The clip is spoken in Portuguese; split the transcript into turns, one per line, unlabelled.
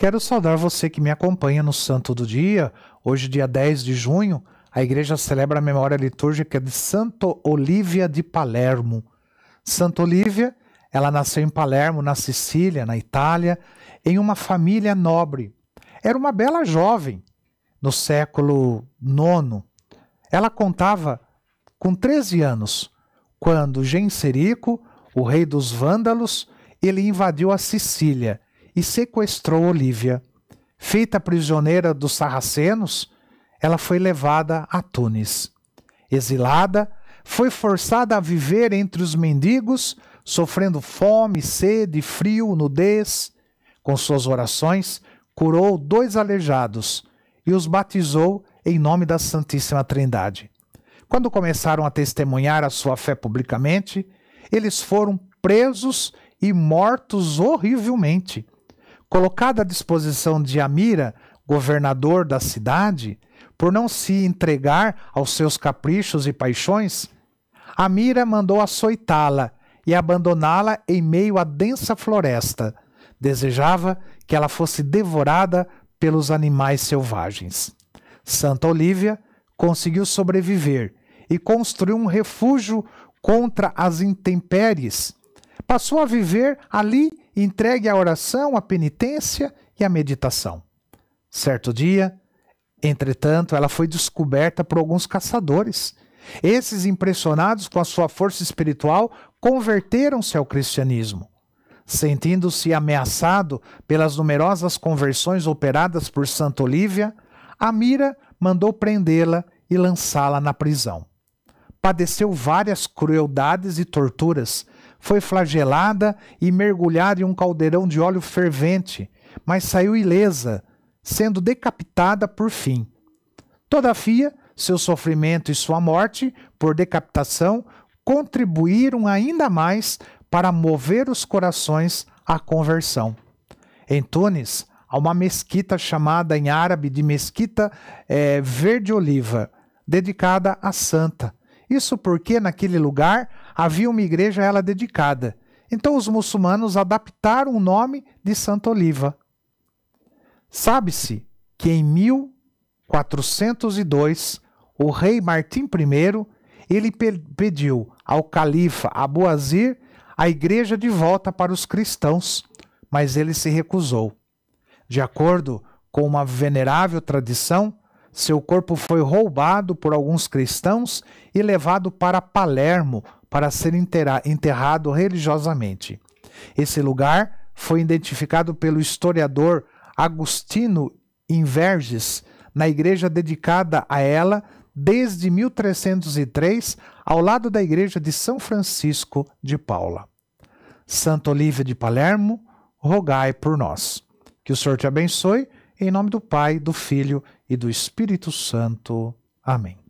Quero saudar você que me acompanha no Santo do Dia. Hoje, dia 10 de junho, a igreja celebra a memória litúrgica de Santo Olívia de Palermo. Santa Olívia, ela nasceu em Palermo, na Sicília, na Itália, em uma família nobre. Era uma bela jovem no século IX. Ela contava com 13 anos, quando Genserico, o rei dos vândalos, ele invadiu a Sicília e sequestrou Olívia. Feita prisioneira dos sarracenos, ela foi levada a Tunis. Exilada, foi forçada a viver entre os mendigos, sofrendo fome, sede, frio, nudez. Com suas orações, curou dois aleijados e os batizou em nome da Santíssima Trindade. Quando começaram a testemunhar a sua fé publicamente, eles foram presos e mortos horrivelmente colocada à disposição de Amira, governador da cidade, por não se entregar aos seus caprichos e paixões, Amira mandou açoitá-la e abandoná-la em meio à densa floresta. Desejava que ela fosse devorada pelos animais selvagens. Santa Olívia conseguiu sobreviver e construiu um refúgio contra as intempéries. Passou a viver ali entregue à oração, à penitência e à meditação. Certo dia, entretanto, ela foi descoberta por alguns caçadores. Esses, impressionados com a sua força espiritual, converteram-se ao cristianismo. Sentindo-se ameaçado pelas numerosas conversões operadas por Santa Olívia, Amira mandou prendê-la e lançá-la na prisão. Padeceu várias crueldades e torturas, foi flagelada e mergulhada em um caldeirão de óleo fervente, mas saiu ilesa, sendo decapitada por fim. Todavia, seu sofrimento e sua morte, por decapitação, contribuíram ainda mais para mover os corações à conversão. Em Tunis, há uma mesquita chamada em árabe de Mesquita é, Verde Oliva, dedicada à santa. Isso porque naquele lugar havia uma igreja a ela dedicada. Então os muçulmanos adaptaram o nome de Santa Oliva. Sabe-se que em 1402 o rei Martim I ele pediu ao califa Abu Azir a igreja de volta para os cristãos, mas ele se recusou. De acordo com uma venerável tradição, seu corpo foi roubado por alguns cristãos e levado para Palermo, para ser enterrado religiosamente. Esse lugar foi identificado pelo historiador Agostino Inverges na igreja dedicada a ela desde 1303, ao lado da igreja de São Francisco de Paula. Santo Olívia de Palermo, rogai por nós. Que o Senhor te abençoe, em nome do Pai, do Filho e do Espírito Santo. Amém.